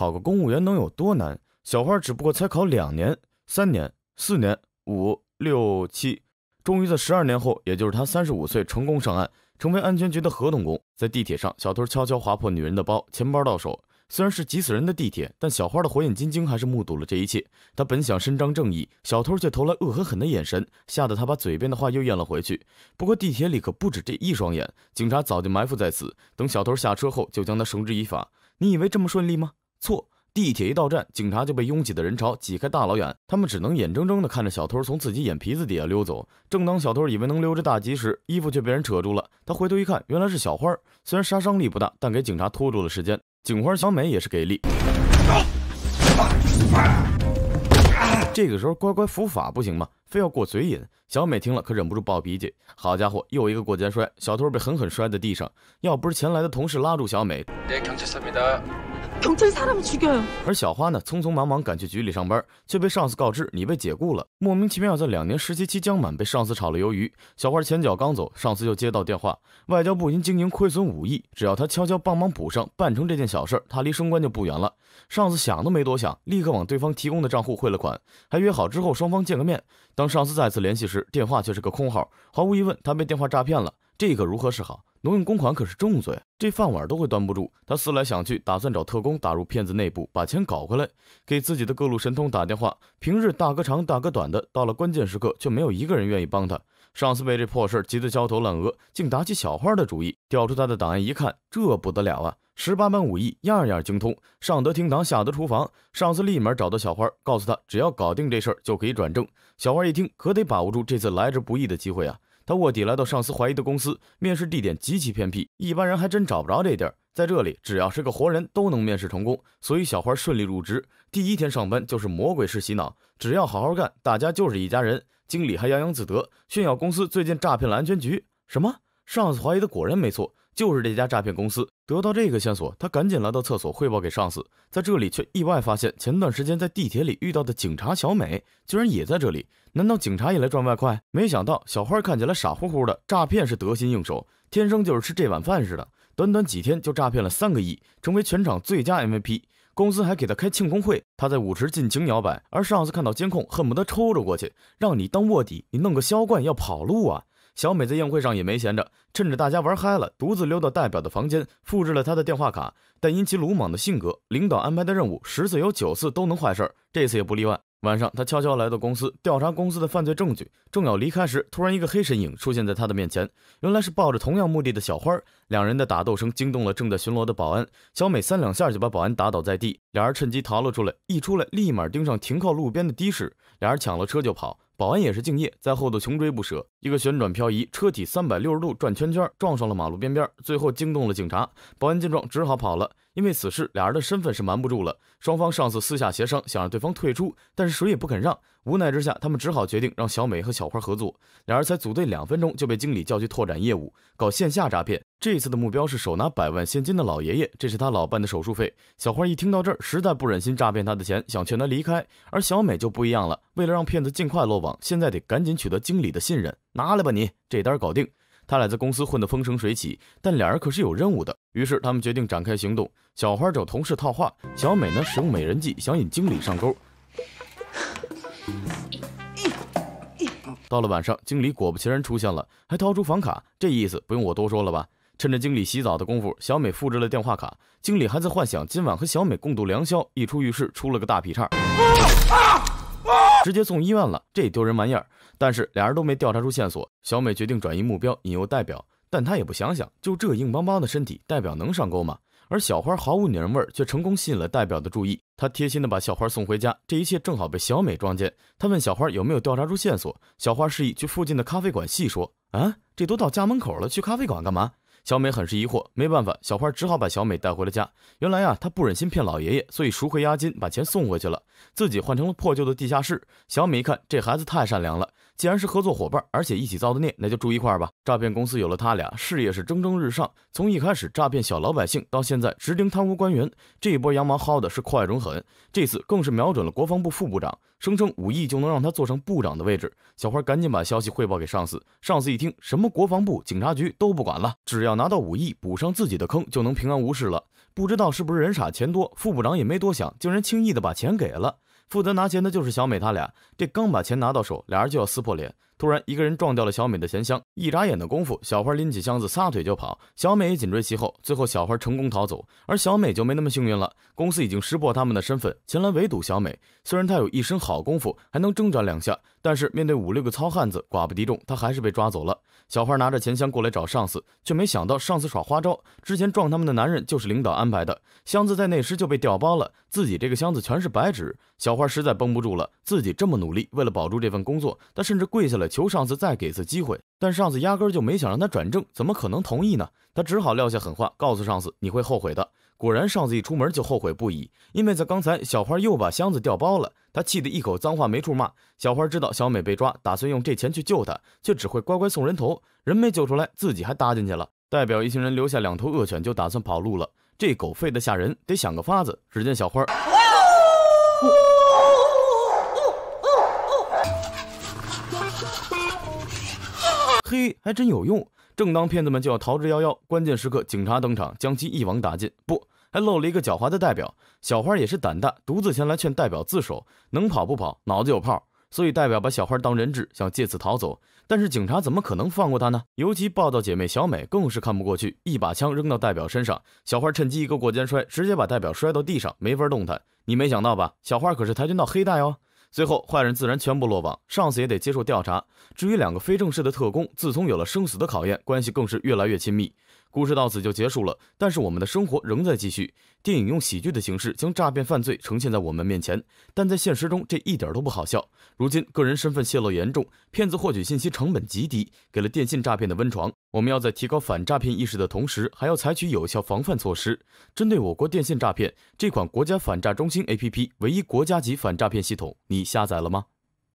考个公务员能有多难？小花只不过才考两年、三年、四年、五六七，终于在十二年后，也就是她三十五岁，成功上岸，成为安全局的合同工。在地铁上，小偷悄悄划破女人的包，钱包到手。虽然是急死人的地铁，但小花的火眼金睛还是目睹了这一切。她本想伸张正义，小偷却投来恶狠狠的眼神，吓得她把嘴边的话又咽了回去。不过地铁里可不止这一双眼，警察早就埋伏在此，等小偷下车后就将他绳之以法。你以为这么顺利吗？错，地铁一到站，警察就被拥挤的人潮挤开大老远，他们只能眼睁睁地看着小偷从自己眼皮子底下溜走。正当小偷以为能溜之大吉时，衣服却被人扯住了。他回头一看，原来是小花。虽然杀伤力不大，但给警察拖住了时间。警花小美也是给力。这个时候乖乖伏法不行吗？非要过嘴瘾？小美听了可忍不住暴脾气。好家伙，又一个过肩摔，小偷被狠狠摔在地上。要不是前来的同事拉住小美。而小花呢，匆匆忙忙赶去局里上班，却被上司告知你被解雇了。莫名其妙，在两年实习期将满，被上司炒了鱿鱼。小花前脚刚走，上司就接到电话，外交部因经营亏损五亿，只要他悄悄帮忙补上，办成这件小事，他离升官就不远了。上司想都没多想，立刻往对方提供的账户汇了款，还约好之后双方见个面。当上司再次联系时，电话却是个空号。毫无疑问，他被电话诈骗了，这可如何是好？挪用公款可是重罪，这饭碗都会端不住。他思来想去，打算找特工打入骗子内部，把钱搞回来。给自己的各路神通打电话，平日大哥长大哥短的，到了关键时刻却没有一个人愿意帮他。上司被这破事急得焦头烂额，竟打起小花的主意。调出他的档案一看，这不得了啊！十八般武艺样样精通，上得厅堂下得厨房。上司立马找到小花，告诉他只要搞定这事儿就可以转正。小花一听，可得把握住这次来之不易的机会啊！他卧底来到上司怀疑的公司，面试地点极其偏僻，一般人还真找不着这地儿。在这里，只要是个活人，都能面试成功，所以小花顺利入职。第一天上班就是魔鬼式洗脑，只要好好干，大家就是一家人。经理还洋洋自得，炫耀公司最近诈骗了安全局。什么？上司怀疑的果然没错。就是这家诈骗公司得到这个线索，他赶紧来到厕所汇报给上司，在这里却意外发现前段时间在地铁里遇到的警察小美居然也在这里。难道警察也来赚外快？没想到小花看起来傻乎乎的，诈骗是得心应手，天生就是吃这碗饭似的。短短几天就诈骗了三个亿，成为全场最佳 MVP，公司还给他开庆功会，他在舞池尽情摇摆。而上司看到监控，恨不得抽着过去。让你当卧底，你弄个销冠要跑路啊！小美在宴会上也没闲着，趁着大家玩嗨了，独自溜到代表的房间，复制了他的电话卡。但因其鲁莽的性格，领导安排的任务十次有九次都能坏事，这次也不例外。晚上，她悄悄来到公司调查公司的犯罪证据，正要离开时，突然一个黑身影出现在她的面前，原来是抱着同样目的的小花。两人的打斗声惊动了正在巡逻的保安，小美三两下就把保安打倒在地，俩人趁机逃了出来。一出来，立马盯上停靠路边的的士，俩人抢了车就跑。保安也是敬业，在后头穷追不舍。一个旋转漂移，车体三百六十度转圈圈，撞上了马路边边，最后惊动了警察。保安见状，只好跑了。因为此事，俩人的身份是瞒不住了。双方上次私下协商，想让对方退出，但是谁也不肯让。无奈之下，他们只好决定让小美和小花合作。两人才组队两分钟，就被经理叫去拓展业务，搞线下诈骗。这次的目标是手拿百万现金的老爷爷，这是他老伴的手术费。小花一听到这儿，实在不忍心诈骗他的钱，想劝他离开。而小美就不一样了，为了让骗子尽快落网，现在得赶紧取得经理的信任。拿来吧，你这单搞定。他俩在公司混得风生水起，但俩人可是有任务的。于是他们决定展开行动。小花找同事套话，小美呢，使用美人计，想引经理上钩。到了晚上，经理果不其然出现了，还掏出房卡，这意思不用我多说了吧。趁着经理洗澡的功夫，小美复制了电话卡。经理还在幻想今晚和小美共度良宵，一出浴室出了个大劈叉，直接送医院了，这丢人玩意儿。但是俩人都没调查出线索，小美决定转移目标，引诱代表，但她也不想想，就这硬邦邦的身体，代表能上钩吗？而小花毫无女人味，却成功吸引了代表的注意。他贴心的把小花送回家，这一切正好被小美撞见。他问小花有没有调查出线索，小花示意去附近的咖啡馆细说。啊，这都到家门口了，去咖啡馆干嘛？小美很是疑惑。没办法，小花只好把小美带回了家。原来啊，她不忍心骗老爷爷，所以赎回押金，把钱送回去了，自己换成了破旧的地下室。小美一看，这孩子太善良了。既然是合作伙伴，而且一起遭的孽，那就住一块儿吧。诈骗公司有了他俩，事业是蒸蒸日上。从一开始诈骗小老百姓，到现在直盯贪污官员，这一波羊毛薅的是快准狠。这次更是瞄准了国防部副部长，声称五亿就能让他坐上部长的位置。小花赶紧把消息汇报给上司，上司一听，什么国防部、警察局都不管了，只要拿到五亿，补上自己的坑，就能平安无事了。不知道是不是人傻钱多，副部长也没多想，竟然轻易的把钱给了。负责拿钱的就是小美，他俩这刚把钱拿到手，俩人就要撕破脸。突然，一个人撞掉了小美的钱箱。一眨眼的功夫，小花拎起箱子撒腿就跑，小美也紧追其后。最后，小花成功逃走，而小美就没那么幸运了。公司已经识破他们的身份，前来围堵小美。虽然她有一身好功夫，还能挣扎两下，但是面对五六个糙汉子，寡不敌众，她还是被抓走了。小花拿着钱箱过来找上司，却没想到上司耍花招。之前撞他们的男人就是领导安排的，箱子在那时就被调包了，自己这个箱子全是白纸。小花实在绷不住了，自己这么努力，为了保住这份工作，她甚至跪下了。求上司再给次机会，但上司压根就没想让他转正，怎么可能同意呢？他只好撂下狠话，告诉上司：“你会后悔的。”果然，上司一出门就后悔不已，因为在刚才小花又把箱子调包了，他气得一口脏话没处骂。小花知道小美被抓，打算用这钱去救她，却只会乖乖送人头，人没救出来，自己还搭进去了。代表一行人留下两头恶犬，就打算跑路了。这狗吠得吓人，得想个法子。只见小花。嘿，还真有用！正当骗子们就要逃之夭夭，关键时刻，警察登场，将其一网打尽。不，还漏了一个狡猾的代表。小花也是胆大，独自前来劝代表自首，能跑不跑？脑子有泡。所以代表把小花当人质，想借此逃走。但是警察怎么可能放过他呢？尤其报道姐妹小美更是看不过去，一把枪扔到代表身上，小花趁机一个过肩摔，直接把代表摔到地上，没法动弹。你没想到吧？小花可是跆拳道黑带哦。最后，坏人自然全部落网，上司也得接受调查。至于两个非正式的特工，自从有了生死的考验，关系更是越来越亲密。故事到此就结束了，但是我们的生活仍在继续。电影用喜剧的形式将诈骗犯罪呈现在我们面前，但在现实中这一点都不好笑。如今个人身份泄露严重，骗子获取信息成本极低，给了电信诈骗的温床。我们要在提高反诈骗意识的同时，还要采取有效防范措施。针对我国电信诈骗，这款国家反诈中心 APP 唯一国家级反诈骗系统，你下载了吗？